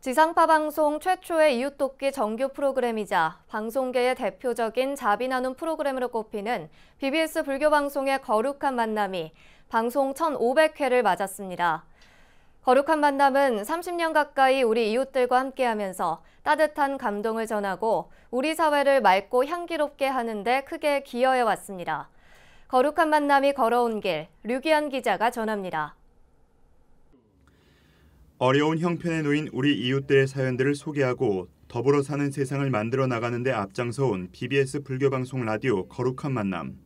지상파 방송 최초의 이웃돕기 정규 프로그램이자 방송계의 대표적인 자비 나눔 프로그램으로 꼽히는 BBS 불교 방송의 거룩한 만남이 방송 1,500회를 맞았습니다. 거룩한 만남은 30년 가까이 우리 이웃들과 함께하면서 따뜻한 감동을 전하고 우리 사회를 맑고 향기롭게 하는데 크게 기여해 왔습니다. 거룩한 만남이 걸어온 길, 류기한 기자가 전합니다. 어려운 형편에 놓인 우리 이웃들의 사연들을 소개하고 더불어 사는 세상을 만들어 나가는 데 앞장서 온 BBS 불교 방송 라디오 거룩한 만남.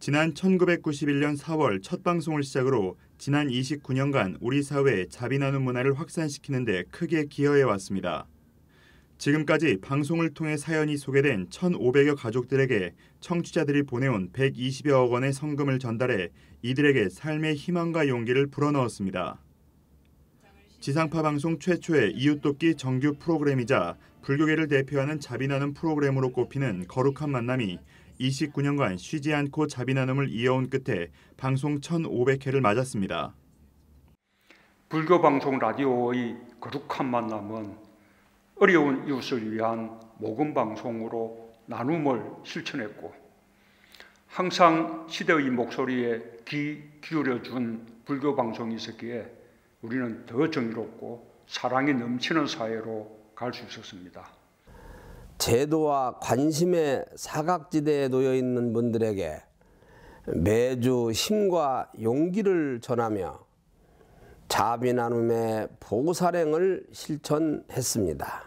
지난 1991년 4월 첫 방송을 시작으로 지난 29년간 우리 사회에 자비 나눔 문화를 확산시키는 데 크게 기여해 왔습니다. 지금까지 방송을 통해 사연이 소개된 1,500여 가족들에게 청취자들이 보내온 120여억 원의 성금을 전달해 이들에게 삶의 희망과 용기를 불어넣었습니다. 지상파 방송 최초의 이웃돕기 정규 프로그램이자 불교계를 대표하는 자비나눔 프로그램으로 꼽히는 거룩한 만남이 29년간 쉬지 않고 자비나눔을 이어온 끝에 방송 1,500회를 맞았습니다. 불교 방송 라디오의 거룩한 만남은 어려운 이웃을 위한 모금 방송으로 나눔을 실천했고 항상 시대의 목소리에 귀 기울여 준 불교 방송이 있었기에 우리는 더 정의롭고 사랑이 넘치는 사회로 갈 수 있었습니다. 제도와 관심의 사각지대에 놓여 있는 분들에게 매주 힘과 용기를 전하며 자비 나눔의 보살행을 실천했습니다.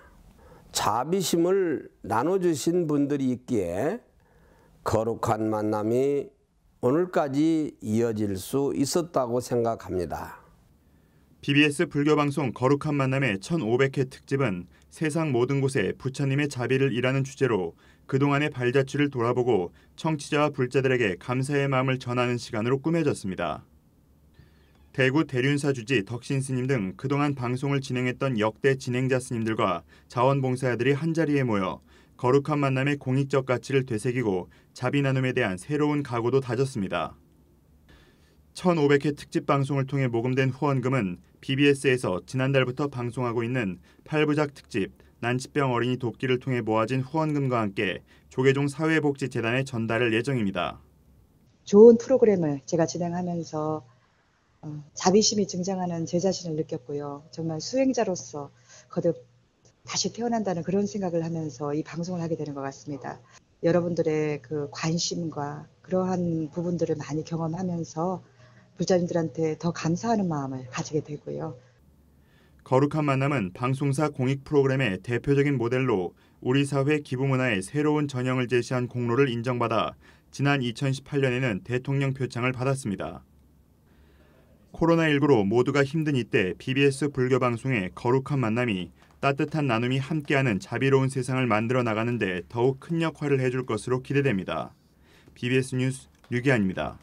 자비심을 나눠주신 분들이 있기에 거룩한 만남이 오늘까지 이어질 수 있었다고 생각합니다. BBS 불교방송 거룩한 만남의 1500회 특집은 세상 모든 곳에 부처님의 자비를 일하는 주제로 그동안의 발자취를 돌아보고 청취자와 불자들에게 감사의 마음을 전하는 시간으로 꾸며졌습니다. 대구 대륜사 주지 덕신 스님 등 그동안 방송을 진행했던 역대 진행자 스님들과 자원봉사자들이 한자리에 모여 거룩한 만남의 공익적 가치를 되새기고 자비 나눔에 대한 새로운 각오도 다졌습니다. 1,500회 특집 방송을 통해 모금된 후원금은 BBS에서 지난달부터 방송하고 있는 팔부작 특집 난치병 어린이 돕기를 통해 모아진 후원금과 함께 조계종 사회복지재단에 전달할 예정입니다. 좋은 프로그램을 제가 진행하면서 어, 자비심이 증장하는 제 자신을 느꼈고요. 정말 수행자로서 거듭 다시 태어난다는 그런 생각을 하면서 이 방송을 하게 되는 것 같습니다. 여러분들의 그 관심과 그러한 부분들을 많이 경험하면서 부자님들한테더 감사하는 마음을 가지게 되고요. 거룩한 만남은 방송사 공익 프로그램의 대표적인 모델로 우리 사회 기부 문화의 새로운 전형을 제시한 공로를 인정받아 지난 2018년에는 대통령 표창을 받았습니다. 코로나19로 모두가 힘든 이때 BBS 불교 방송의 거룩한 만남이 따뜻한 나눔이 함께하는 자비로운 세상을 만들어 나가는데 더욱 큰 역할을 해줄 것으로 기대됩니다. BBS 뉴스 유기환입니다.